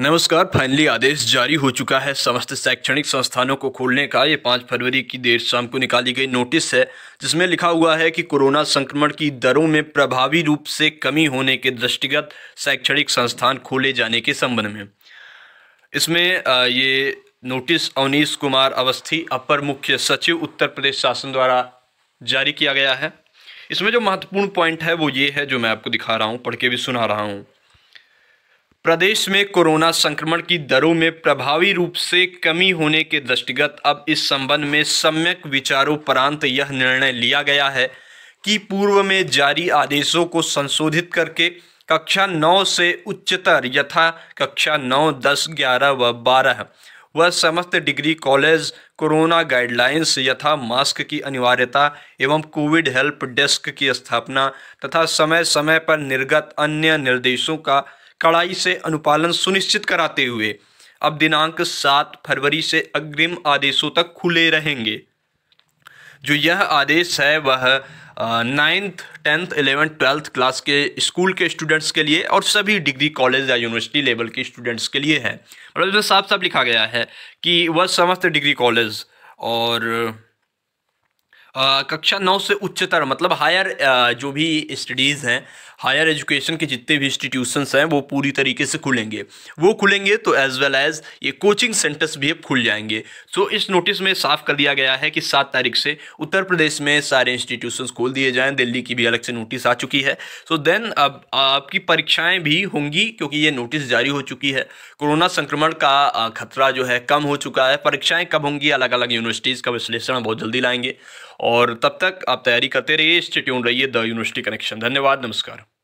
नमस्कार फाइनली आदेश जारी हो चुका है समस्त शैक्षणिक संस्थानों को खोलने का ये पाँच फरवरी की देर शाम को निकाली गई नोटिस है जिसमें लिखा हुआ है कि कोरोना संक्रमण की दरों में प्रभावी रूप से कमी होने के दृष्टिगत शैक्षणिक संस्थान खोले जाने के संबंध में इसमें ये नोटिस अवनीश कुमार अवस्थी अपर मुख्य सचिव उत्तर प्रदेश शासन द्वारा जारी किया गया है इसमें जो महत्वपूर्ण पॉइंट है वो ये है जो मैं आपको दिखा रहा हूँ पढ़ के भी सुना रहा हूँ प्रदेश में कोरोना संक्रमण की दरों में प्रभावी रूप से कमी होने के दृष्टिगत अब इस संबंध में सम्यक विचारोपरांत यह निर्णय लिया गया है कि पूर्व में जारी आदेशों को संशोधित करके कक्षा 9 से उच्चतर यथा कक्षा 9, 10, 11 व 12 व समस्त डिग्री कॉलेज कोरोना गाइडलाइंस यथा मास्क की अनिवार्यता एवं कोविड हेल्प डेस्क की स्थापना तथा समय समय पर निर्गत अन्य निर्देशों का कड़ाई से अनुपालन सुनिश्चित कराते हुए अब दिनांक सात फरवरी से अग्रिम आदेशों तक खुले रहेंगे जो यह आदेश है वह ninth tenth eleventh twelfth class के स्कूल के स्टूडेंट्स के लिए और सभी डिग्री कॉलेज या यूनिवर्सिटी लेवल के स्टूडेंट्स के लिए है मतलब इसमें साफ साफ लिखा गया है कि वह समस्त डिग्री कॉलेज और कक्षा नौ से उच्चतर मतलब हायर जो भी स्टडीज़ हैं हायर एजुकेशन के जितने भी इंस्टीट्यूशंस हैं वो पूरी तरीके से खुलेंगे वो खुलेंगे तो एज वेल एज़ ये कोचिंग सेंटर्स भी अब खुल जाएंगे सो so, इस नोटिस में साफ कर दिया गया है कि सात तारीख से उत्तर प्रदेश में सारे इंस्टीट्यूशंस खोल दिए जाएँ दिल्ली की भी अलग से नोटिस आ चुकी है सो so, देन अब आपकी परीक्षाएँ भी होंगी क्योंकि ये नोटिस जारी हो चुकी है कोरोना संक्रमण का खतरा जो है कम हो चुका है परीक्षाएँ कब होंगी अलग अलग यूनिवर्सिटीज़ का विश्लेषण बहुत जल्दी लाएंगे और तब तक आप तैयारी करते रहिए स्टेट्यून रहिए द यूनिवर्सिटी कनेक्शन धन्यवाद नमस्कार